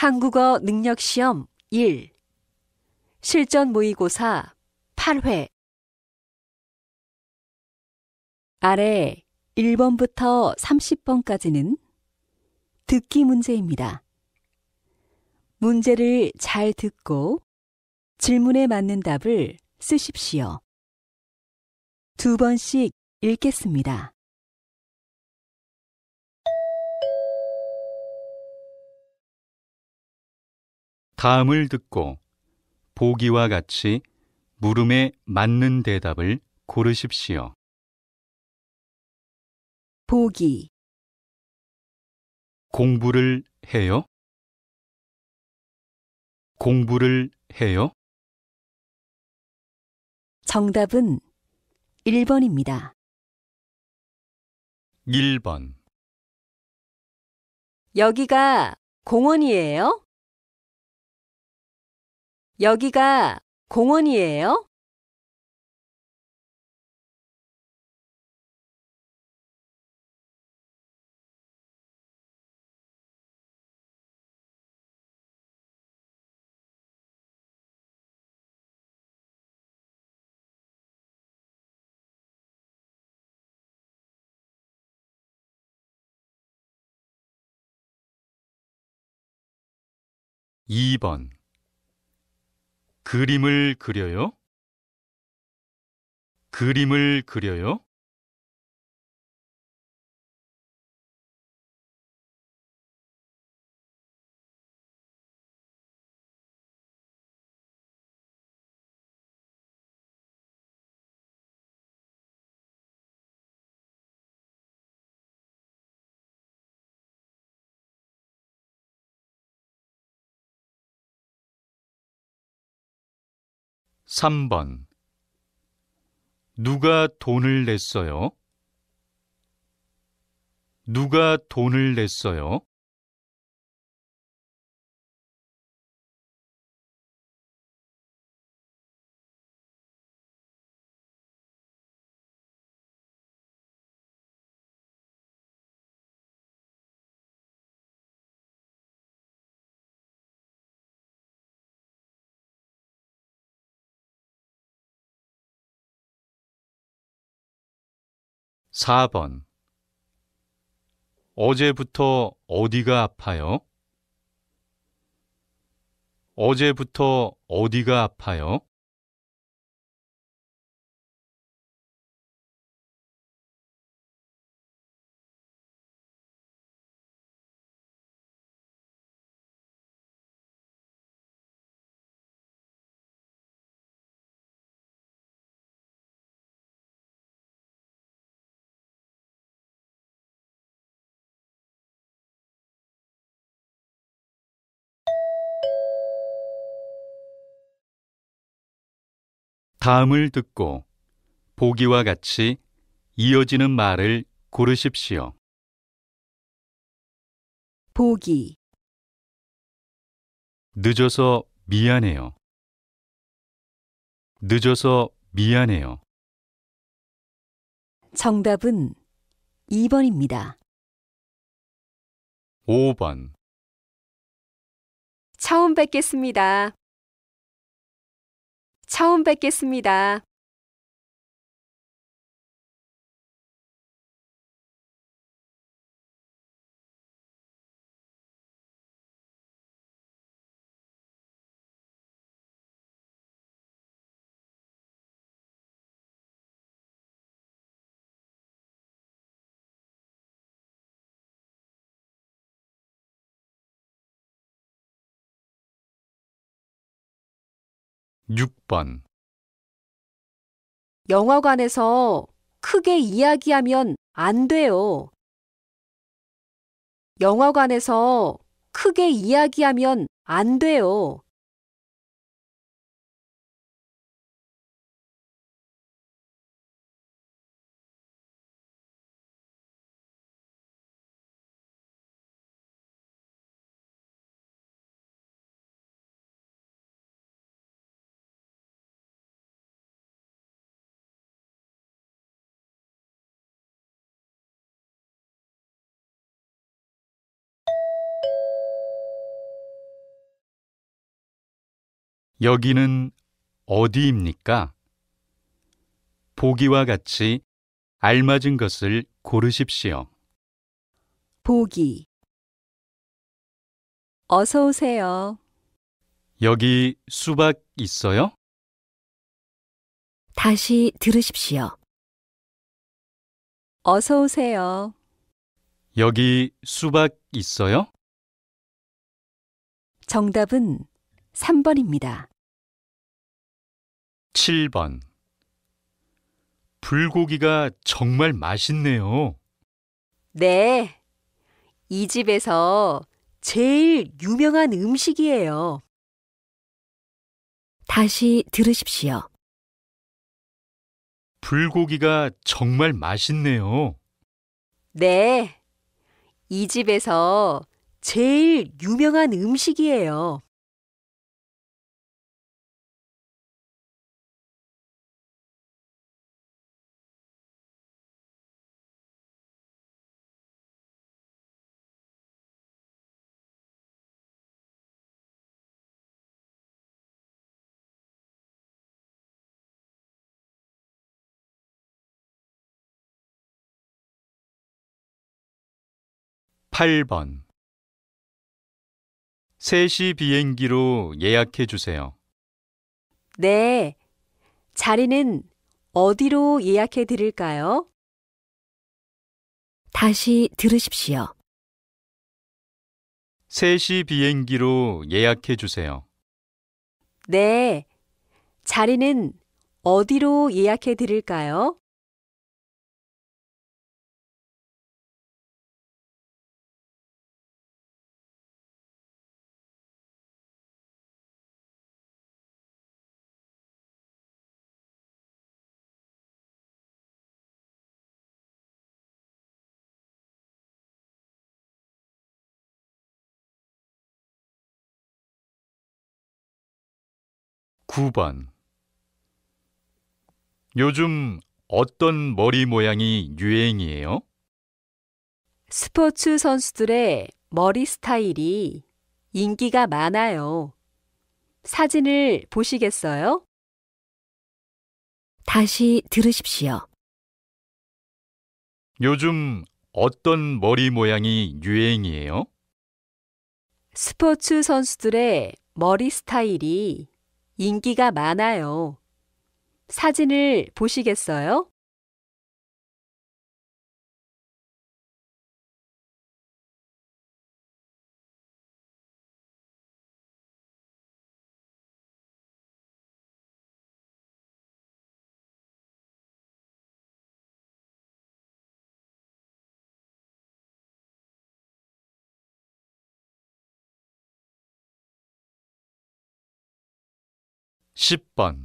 한국어 능력 시험 1. 실전 모의고사 8회. 아래 1번부터 30번까지는 듣기 문제입니다. 문제를 잘 듣고 질문에 맞는 답을 쓰십시오. 두 번씩 읽겠습니다. 다음을 듣고 보기와 같이 물음에 맞는 대답을 고르십시오. 보기 공부를 해요? 공부를 해요? 정답은 1번입니다. 1번 여기가 공원이에요? 여기가 공원이에요? 2번 그림을 그려요. 그림을 그려요. 3번 누가 돈을 냈어요? 누가 돈을 냈어요? 4번 어제부터 어디가 아파요? 어제부터 어디가 아파요? 다음을 듣고 보기와 같이 이어지는 말을 고르십시오. 보기 늦어서 미안해요. 늦어서 미안해요. 정답은 2번입니다. 5번 처음 뵙겠습니다. 처음 뵙겠습니다. 6번 영화관에서 크게 이야기하면 안 돼요. 영화관에서 크게 이야기하면 안 돼요. 여기는 어디입니까? 보기와 같이 알맞은 것을 고르십시오. 보기 어서 오세요. 여기 수박 있어요? 다시 들으십시오. 어서 오세요. 여기 수박 있어요? 정답은 3번입니다. 7번 불고기가 정말 맛있네요. 네. 이 집에서 제일 유명한 음식이에요. 다시 들으십시오. 불고기가 정말 맛있네요. 네. 이 집에서 제일 유명한 음식이에요. 8번 3시 비행기로 예약해 주세요. 네. 자리는 어디로 예약해 드릴까요? 다시 들으십시오. 3시 비행기로 예약해 주세요. 네. 자리는 어디로 예약해 드릴까요? 9번 요즘 어떤 머리 모양이 유행이에요? 스포츠 선수들의 머리 스타일이 인기가 많아요. 사진을 보시겠어요? 다시 들으십시오. 요즘 어떤 머리 모양이 유행이에요? 스포츠 선수들의 머리 스타일이 인기가 많아요. 사진을 보시겠어요? 10번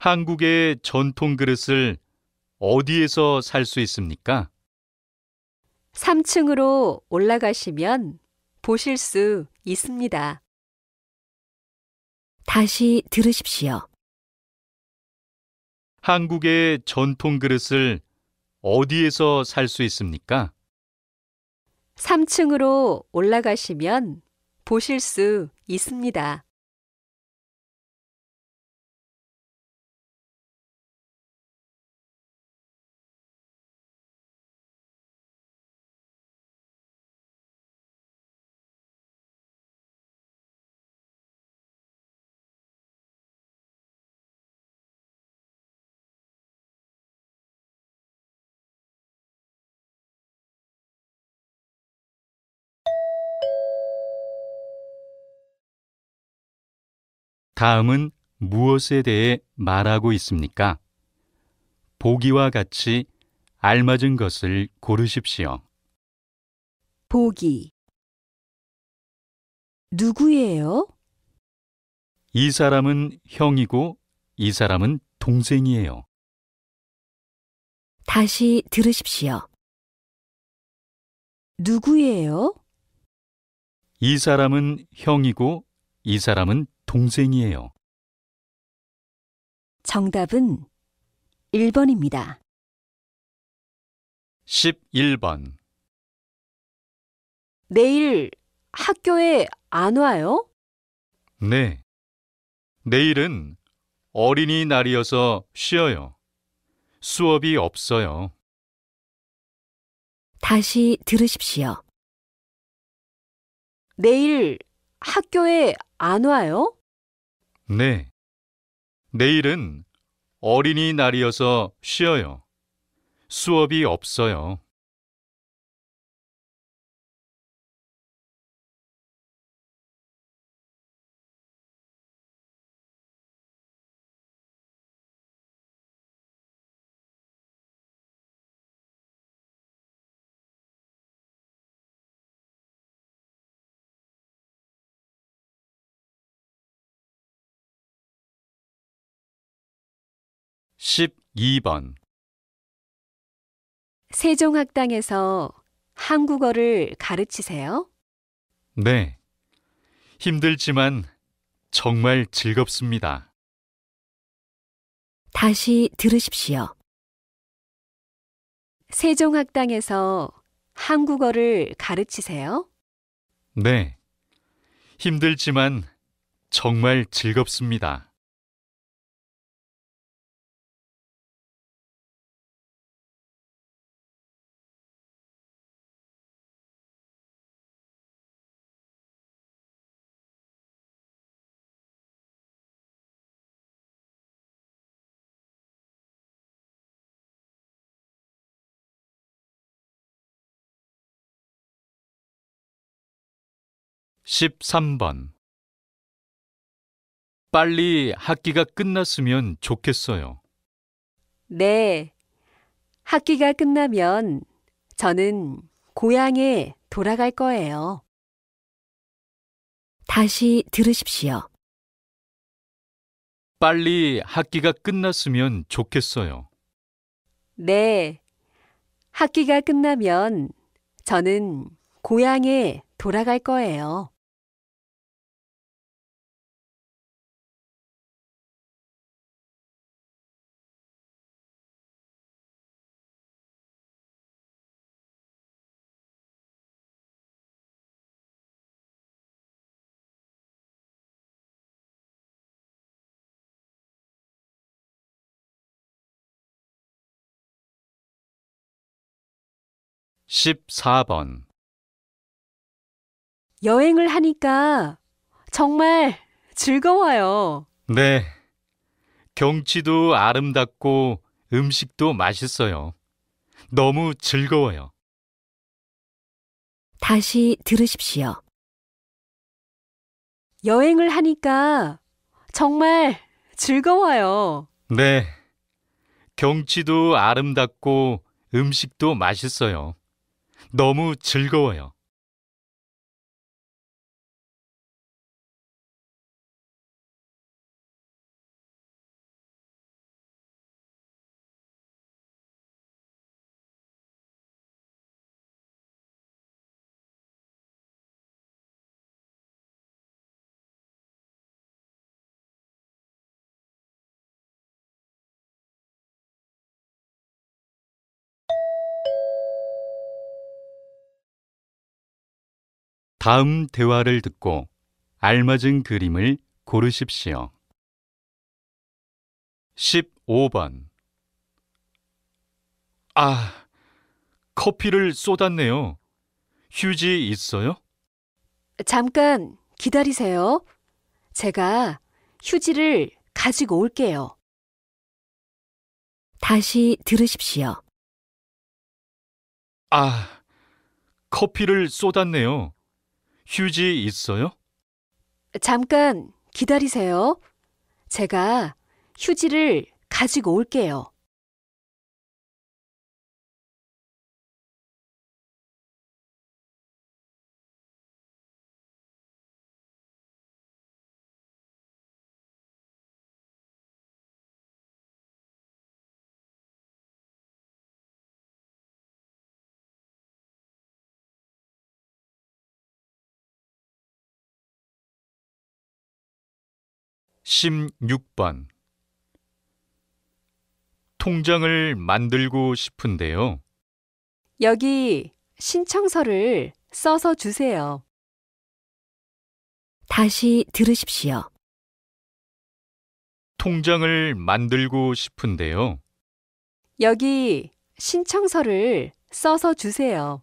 한국의 전통 그릇을 어디에서 살 수 있습니까? 3층으로 올라가시면 보실 수 있습니다. 다시 들으십시오. 한국의 전통 그릇을 어디에서 살 수 있습니까? 3층으로 올라가시면 보실 수 있습니다. 다음은 무엇에 대해 말하고 있습니까? 보기와 같이 알맞은 것을 고르십시오. 보기 누구예요? 이 사람은 형이고 이 사람은 동생이에요. 다시 들으십시오. 누구예요? 이 사람은 형이고 이 사람은 동생이에요. 정답은 1번입니다. 11번. 내일 학교에 안 와요? 네. 내일은 어린이날이어서 쉬어요. 수업이 없어요. 다시 들으십시오. 내일 학교에 안 와요? 네. 내일은 어린이날이어서 쉬어요. 수업이 없어요. 2번 세종학당에서 한국어를 가르치세요? 네. 힘들지만 정말 즐겁습니다. 다시 들으십시오. 세종학당에서 한국어를 가르치세요? 네. 힘들지만 정말 즐겁습니다. 13번 빨리 학기가 끝났으면 좋겠어요. 네. 학기가 끝나면 저는 고향에 돌아갈 거예요. 다시 들으십시오. 빨리 학기가 끝났으면 좋겠어요. 네. 학기가 끝나면 저는 고향에 돌아갈 거예요. 14번 여행을 하니까 정말 즐거워요. 네. 경치도 아름답고 음식도 맛있어요. 너무 즐거워요. 다시 들으십시오. 여행을 하니까 정말 즐거워요. 네. 경치도 아름답고 음식도 맛있어요. 너무 즐거워요. 다음 대화를 듣고 알맞은 그림을 고르십시오. 15번 아, 커피를 쏟았네요. 휴지 있어요? 잠깐 기다리세요. 제가 휴지를 가지고 올게요. 다시 들으십시오. 아, 커피를 쏟았네요. 휴지 있어요? 잠깐 기다리세요. 제가 휴지를 가지고 올게요. 16번 통장을 만들고 싶은데요. 여기 신청서를 써서 주세요. 다시 들으십시오. 통장을 만들고 싶은데요. 여기 신청서를 써서 주세요.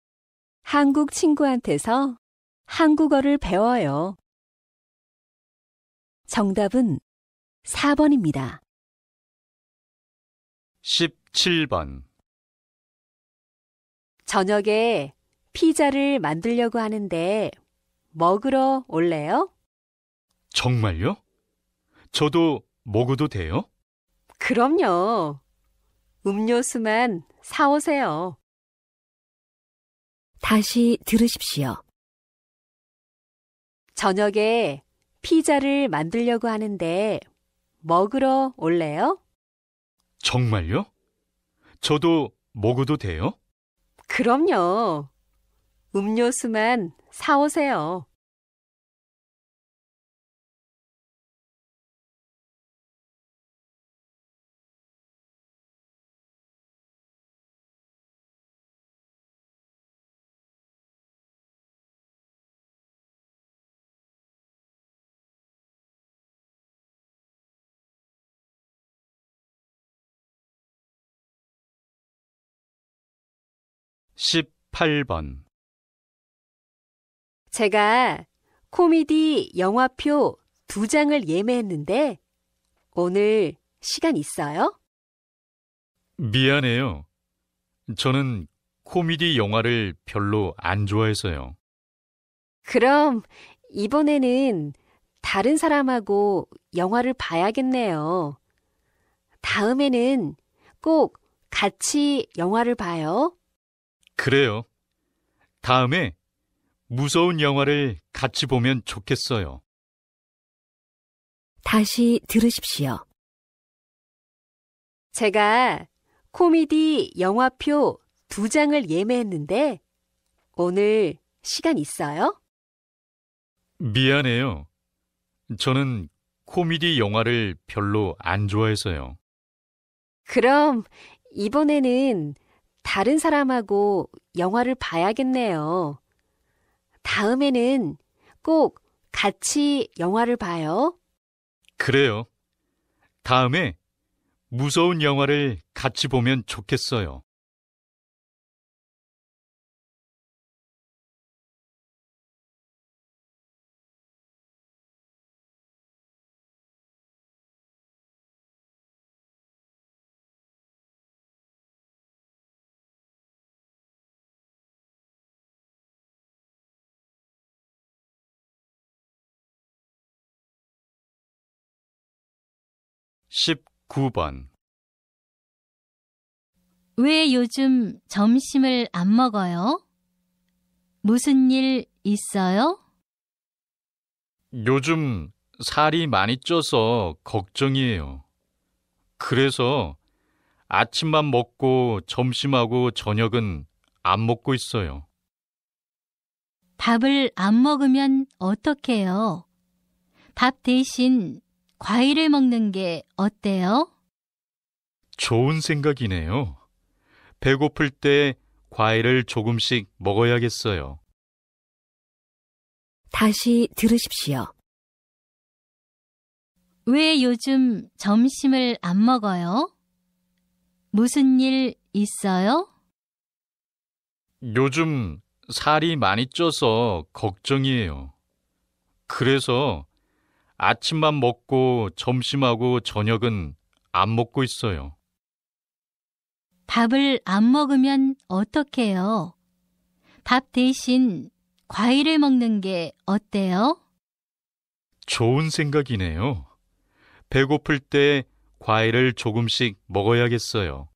한국 친구한테서 한국어를 배워요. 정답은 4번입니다. 17번 저녁에 피자를 만들려고 하는데 먹으러 올래요? 정말요? 저도 먹어도 돼요? 그럼요. 음료수만 사오세요. 다시 들으십시오. 저녁에 피자를 만들려고 하는데 먹으러 올래요? 정말요? 저도 먹어도 돼요? 그럼요. 음료수만 사오세요. 18번 제가 코미디 영화표 두 장을 예매했는데 오늘 시간 있어요? 미안해요. 저는 코미디 영화를 별로 안 좋아해서요. 그럼 이번에는 다른 사람하고 영화를 봐야겠네요. 다음에는 꼭 같이 영화를 봐요. 그래요. 다음에 무서운 영화를 같이 보면 좋겠어요. 다시 들으십시오. 제가 코미디 영화표 두 장을 예매했는데 오늘 시간 있어요? 미안해요. 저는 코미디 영화를 별로 안 좋아해서요. 그럼 이번에는 다른 사람하고 영화를 봐야겠네요. 다음에는 꼭 같이 영화를 봐요. 그래요. 다음에 무서운 영화를 같이 보면 좋겠어요. 19번 왜 요즘 점심을 안 먹어요? 무슨 일 있어요? 요즘 살이 많이 쪄서 걱정이에요. 그래서 아침만 먹고 점심하고 저녁은 안 먹고 있어요. 밥을 안 먹으면 어떡해요? 밥 대신 과일을 먹는 게 어때요? 좋은 생각이네요. 배고플 때 과일을 조금씩 먹어야겠어요. 다시 들으십시오. 왜 요즘 점심을 안 먹어요? 무슨 일 있어요? 요즘 살이 많이 쪄서 걱정이에요. 그래서 아침만 먹고 점심하고 저녁은 안 먹고 있어요. 밥을 안 먹으면 어떡해요? 밥 대신 과일을 먹는 게 어때요? 좋은 생각이네요. 배고플 때 과일을 조금씩 먹어야겠어요.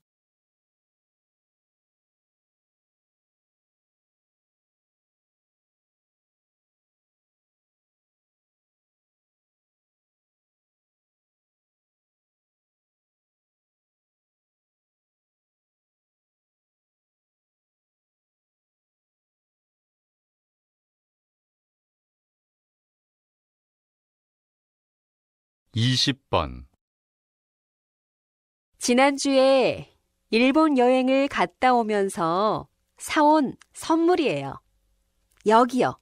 20번 지난주에 일본 여행을 갔다 오면서 사온 선물이에요. 여기요.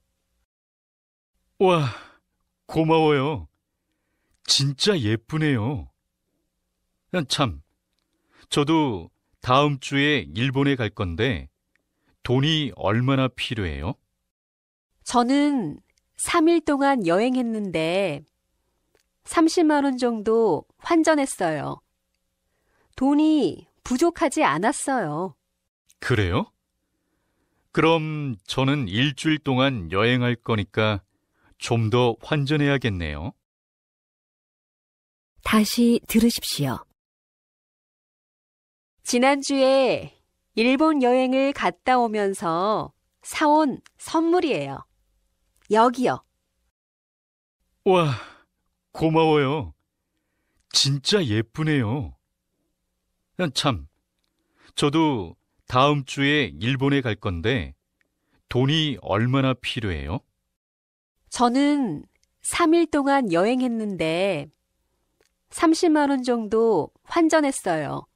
와, 고마워요. 진짜 예쁘네요. 아, 참, 저도 다음 주에 일본에 갈 건데 돈이 얼마나 필요해요? 저는 3일 동안 여행했는데 30만원 정도 환전했어요. 돈이 부족하지 않았어요. 그래요? 그럼 저는 일주일 동안 여행할 거니까 좀 더 환전해야겠네요. 다시 들으십시오. 지난주에 일본 여행을 갔다 오면서 사온 선물이에요. 여기요. 와. 고마워요. 진짜 예쁘네요. 참, 저도 다음 주에 일본에 갈 건데 돈이 얼마나 필요해요? 저는 3일 동안 여행했는데 30만 원 정도 환전했어요.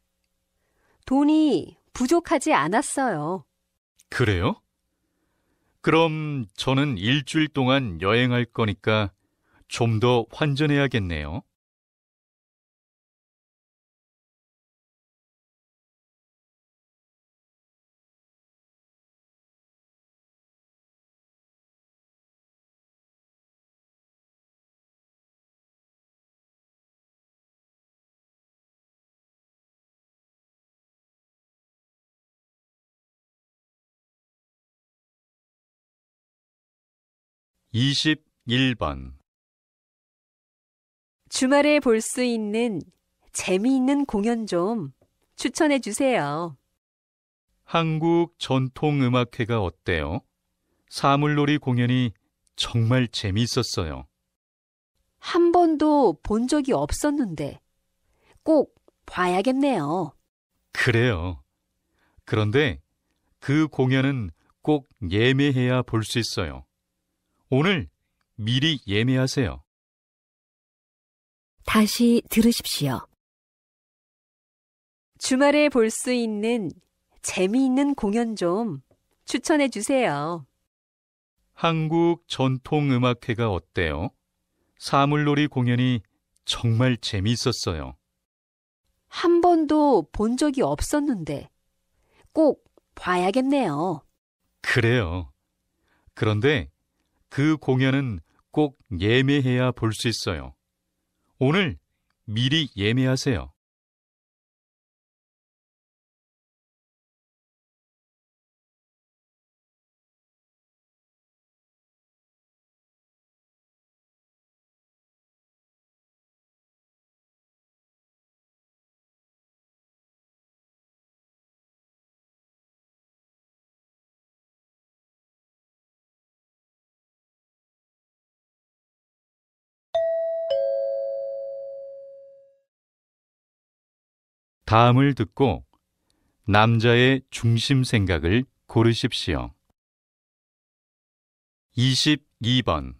돈이 부족하지 않았어요. 그래요? 그럼 저는 일주일 동안 여행할 거니까 좀더 환전해야겠네요. 이십번 주말에 볼 수 있는 재미있는 공연 좀 추천해 주세요. 한국 전통음악회가 어때요? 사물놀이 공연이 정말 재미있었어요. 한 번도 본 적이 없었는데 꼭 봐야겠네요. 그래요. 그런데 그 공연은 꼭 예매해야 볼 수 있어요. 오늘 미리 예매하세요. 다시 들으십시오. 주말에 볼 수 있는 재미있는 공연 좀 추천해 주세요. 한국 전통음악회가 어때요? 사물놀이 공연이 정말 재미있었어요. 한 번도 본 적이 없었는데 꼭 봐야겠네요. 그래요. 그런데 그 공연은 꼭 예매해야 볼 수 있어요. 오늘 미리 예매하세요. 다음을 듣고 남자의 중심 생각을 고르십시오. 22번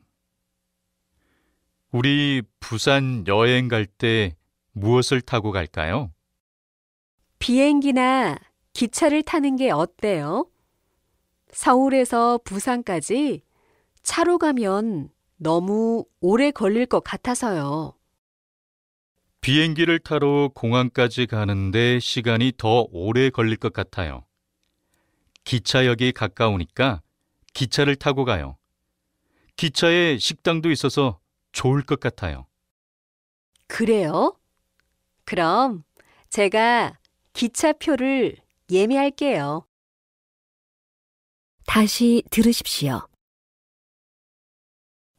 우리 부산 여행 갈 때 무엇을 타고 갈까요? 비행기나 기차를 타는 게 어때요? 서울에서 부산까지 차로 가면 너무 오래 걸릴 것 같아서요. 비행기를 타러 공항까지 가는데 시간이 더 오래 걸릴 것 같아요. 기차역이 가까우니까 기차를 타고 가요. 기차에 식당도 있어서 좋을 것 같아요. 그래요? 그럼 제가 기차표를 예매할게요. 다시 들으십시오.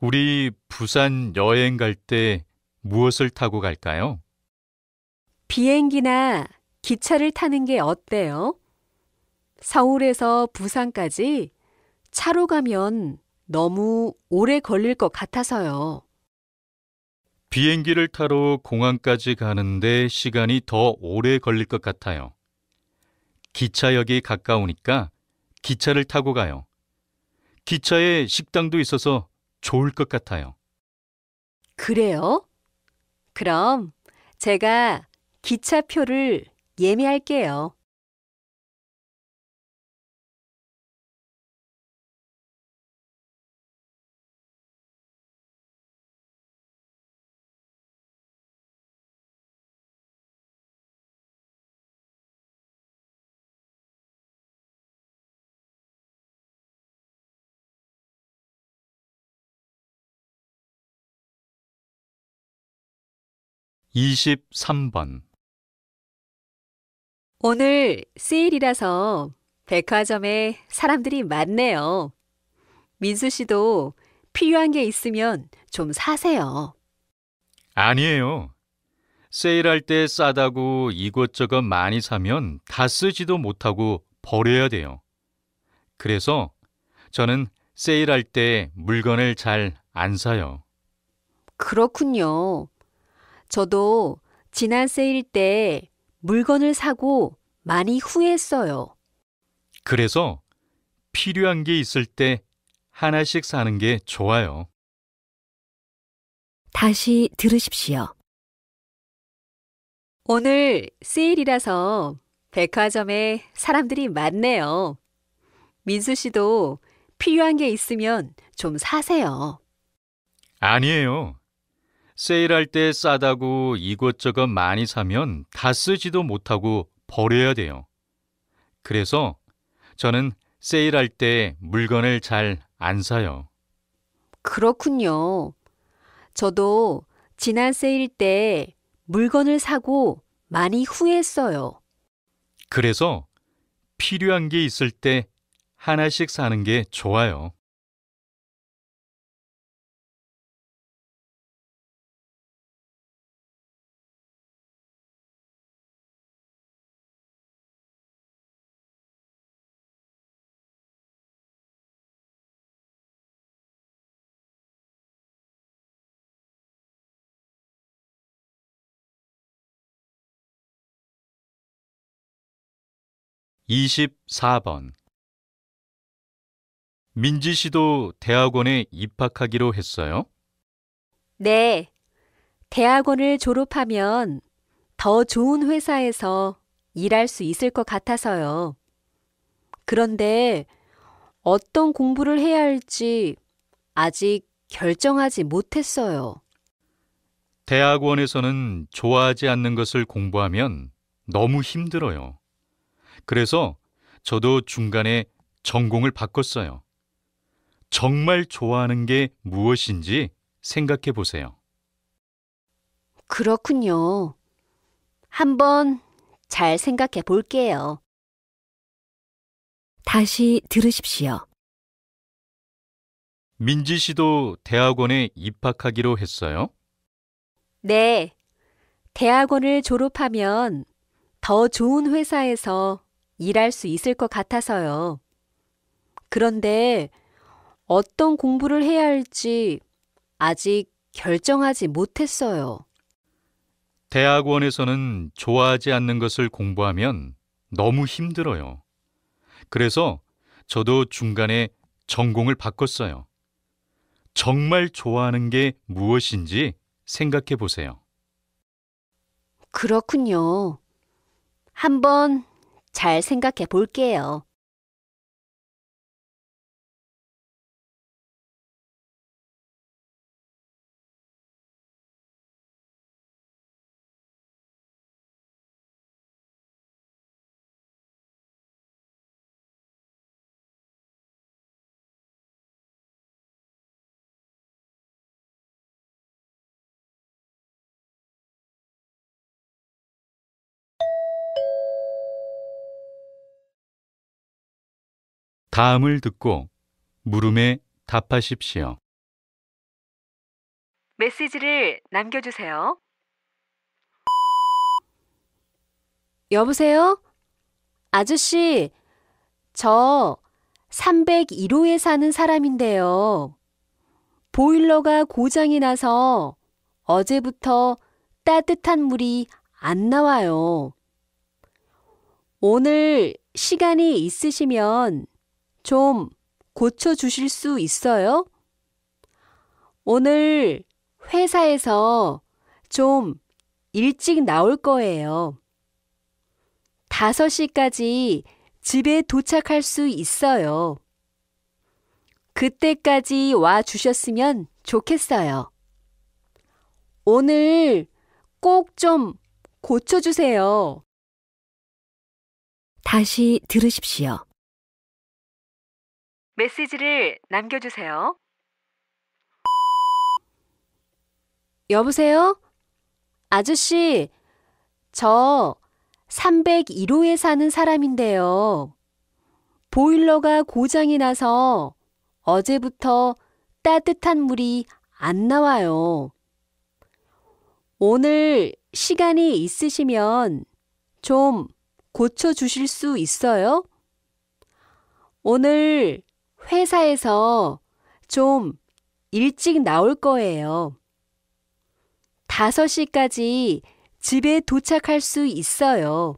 우리 부산 여행 갈때 무엇을 타고 갈까요? 비행기나 기차를 타는 게 어때요? 서울에서 부산까지 차로 가면 너무 오래 걸릴 것 같아서요. 비행기를 타러 공항까지 가는데 시간이 더 오래 걸릴 것 같아요. 기차역이 가까우니까 기차를 타고 가요. 기차에 식당도 있어서 좋을 것 같아요. 그래요? 그럼 제가 기차표를 예매할게요. 23번 오늘 세일이라서 백화점에 사람들이 많네요. 민수 씨도 필요한 게 있으면 좀 사세요. 아니에요. 세일할 때 싸다고 이것저것 많이 사면 다 쓰지도 못하고 버려야 돼요. 그래서 저는 세일할 때 물건을 잘 안 사요. 그렇군요. 저도 지난 세일 때 물건을 사고 많이 후회했어요. 그래서 필요한 게 있을 때 하나씩 사는 게 좋아요. 다시 들으십시오. 오늘 세일이라서 백화점에 사람들이 많네요. 민수 씨도 필요한 게 있으면 좀 사세요. 아니에요. 세일할 때 싸다고 이것저것 많이 사면 다 쓰지도 못하고 버려야 돼요. 그래서 저는 세일할 때 물건을 잘 안 사요. 그렇군요. 저도 지난 세일 때 물건을 사고 많이 후회했어요. 그래서 필요한 게 있을 때 하나씩 사는 게 좋아요. 24번 민지 씨도 대학원에 입학하기로 했어요? 네. 대학원을 졸업하면 더 좋은 회사에서 일할 수 있을 것 같아서요. 그런데 어떤 공부를 해야 할지 아직 결정하지 못했어요. 대학원에서는 좋아하지 않는 것을 공부하면 너무 힘들어요. 그래서 저도 중간에 전공을 바꿨어요. 정말 좋아하는 게 무엇인지 생각해 보세요. 그렇군요. 한번 잘 생각해 볼게요. 다시 들으십시오. 민지 씨도 대학원에 입학하기로 했어요? 네. 대학원을 졸업하면 더 좋은 회사에서 일할 수 있을 것 같아서요. 그런데 어떤 공부를 해야 할지 아직 결정하지 못했어요. 대학원에서는 좋아하지 않는 것을 공부하면 너무 힘들어요. 그래서 저도 중간에 전공을 바꿨어요. 정말 좋아하는 게 무엇인지 생각해 보세요. 그렇군요. 한번 잘 생각해 볼게요. 다음을 듣고 물음에 답하십시오. 메시지를 남겨주세요. 여보세요? 아저씨, 저 301호에 사는 사람인데요. 보일러가 고장이 나서 어제부터 따뜻한 물이 안 나와요. 오늘 시간이 있으시면 좀 고쳐주실 수 있어요? 오늘 회사에서 좀 일찍 나올 거예요. 5시까지 집에 도착할 수 있어요. 그때까지 와 주셨으면 좋겠어요. 오늘 꼭 좀 고쳐주세요. 다시 들으십시오. 메시지를 남겨주세요. 여보세요? 아저씨, 저 301호에 사는 사람인데요. 보일러가 고장이 나서 어제부터 따뜻한 물이 안 나와요. 오늘 시간이 있으시면 좀 고쳐주실 수 있어요? 오늘 회사에서 좀 일찍 나올 거예요. 5시까지 집에 도착할 수 있어요.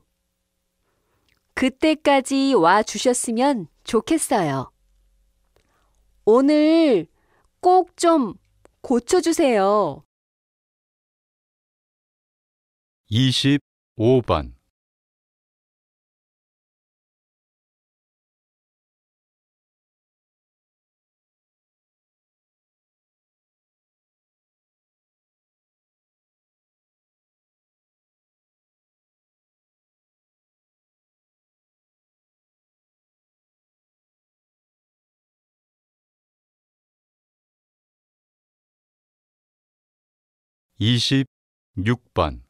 그때까지 와 주셨으면 좋겠어요. 오늘 꼭 좀 고쳐주세요. 25번 26번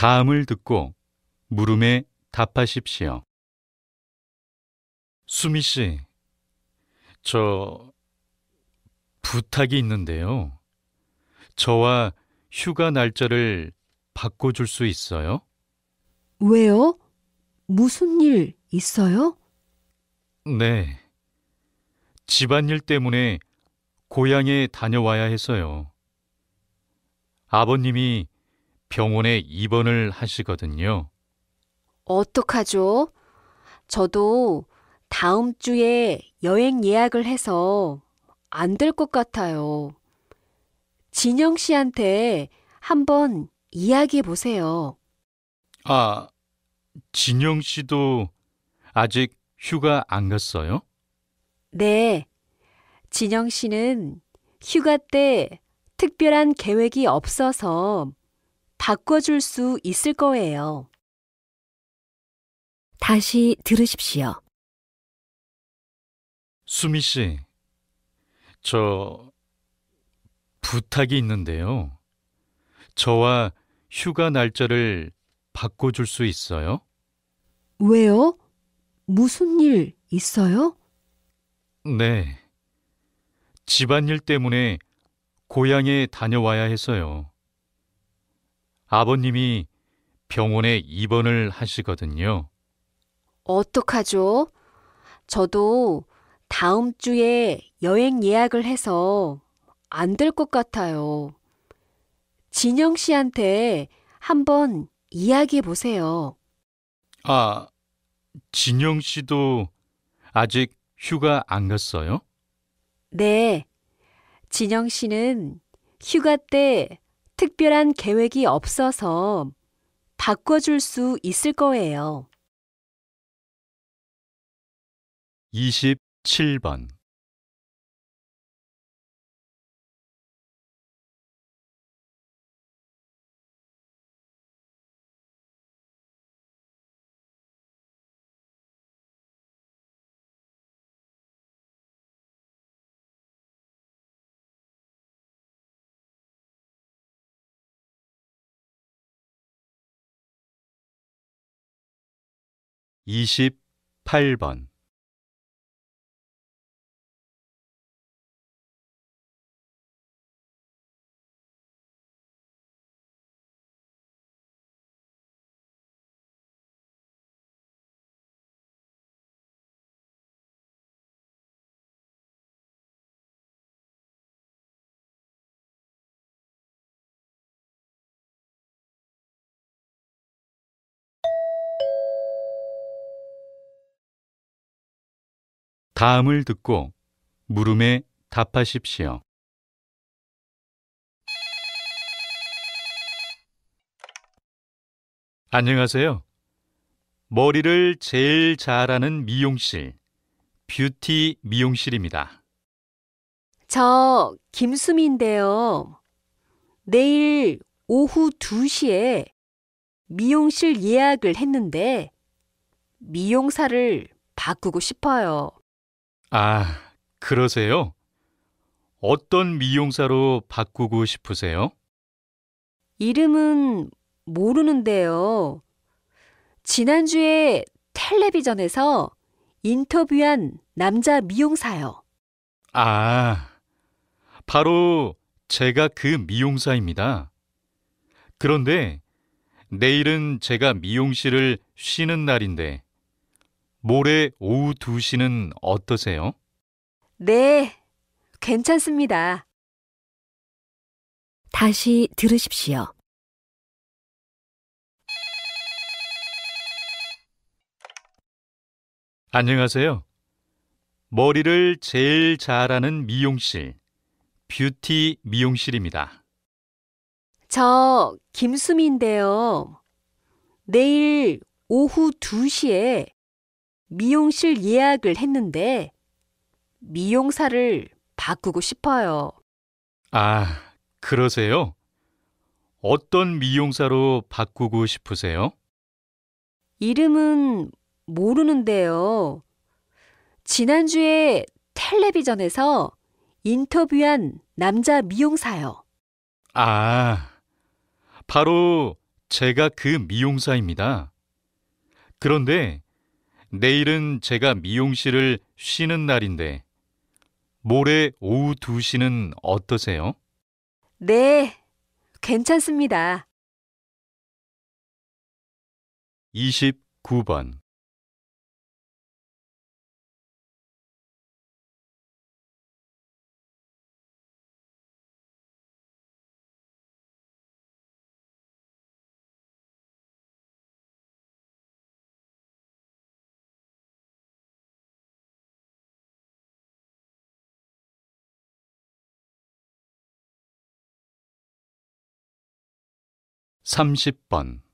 다음을 듣고 물음에 답하십시오. 수미 씨, 저 부탁이 있는데요. 저와 휴가 날짜를 바꿔줄 수 있어요? 왜요? 무슨 일 있어요? 네. 집안일 때문에 고향에 다녀와야 해서요. 아버님이 병원에 입원을 하시거든요. 어떡하죠? 저도 다음 주에 여행 예약을 해서 안 될 것 같아요. 진영 씨한테 한번 이야기해 보세요. 아, 진영 씨도 아직 휴가 안 갔어요? 네. 진영 씨는 휴가 때 특별한 계획이 없어서 바꿔줄 수 있을 거예요. 다시 들으십시오. 수미 씨, 저 부탁이 있는데요. 저와 휴가 날짜를 바꿔줄 수 있어요? 왜요? 무슨 일 있어요? 네. 집안일 때문에 고향에 다녀와야 해서요. 아버님이 병원에 입원을 하시거든요. 어떡하죠? 저도 다음 주에 여행 예약을 해서 안 될 것 같아요. 진영 씨한테 한번 이야기해 보세요. 아, 진영 씨도 아직 휴가 안 갔어요? 네. 진영 씨는 휴가 때 특별한 계획이 없어서 바꿔줄 수 있을 거예요. 27번 28번 다음을 듣고 물음에 답하십시오. 안녕하세요. 머리를 제일 잘하는 미용실, 뷰티 미용실입니다. 저 김수미인데요. 내일 오후 2시에 미용실 예약을 했는데 미용사를 바꾸고 싶어요. 아, 그러세요? 어떤 미용사로 바꾸고 싶으세요? 이름은 모르는데요. 지난주에 텔레비전에서 인터뷰한 남자 미용사요. 아, 바로 제가 그 미용사입니다. 그런데 내일은 제가 미용실을 쉬는 날인데 모레 오후 2시는 어떠세요? 네, 괜찮습니다. 다시 들으십시오. 안녕하세요. 머리를 제일 잘하는 미용실, 뷰티 미용실입니다. 저 김수미인데요. 내일 오후 2시에 미용실 예약을 했는데 미용사를 바꾸고 싶어요. 아, 그러세요? 어떤 미용사로 바꾸고 싶으세요? 이름은 모르는데요. 지난주에 텔레비전에서 인터뷰한 남자 미용사요. 아, 바로 제가 그 미용사입니다. 그런데 내일은 제가 미용실을 쉬는 날인데 모레 오후 2시는 어떠세요? 네, 괜찮습니다. 29번 30번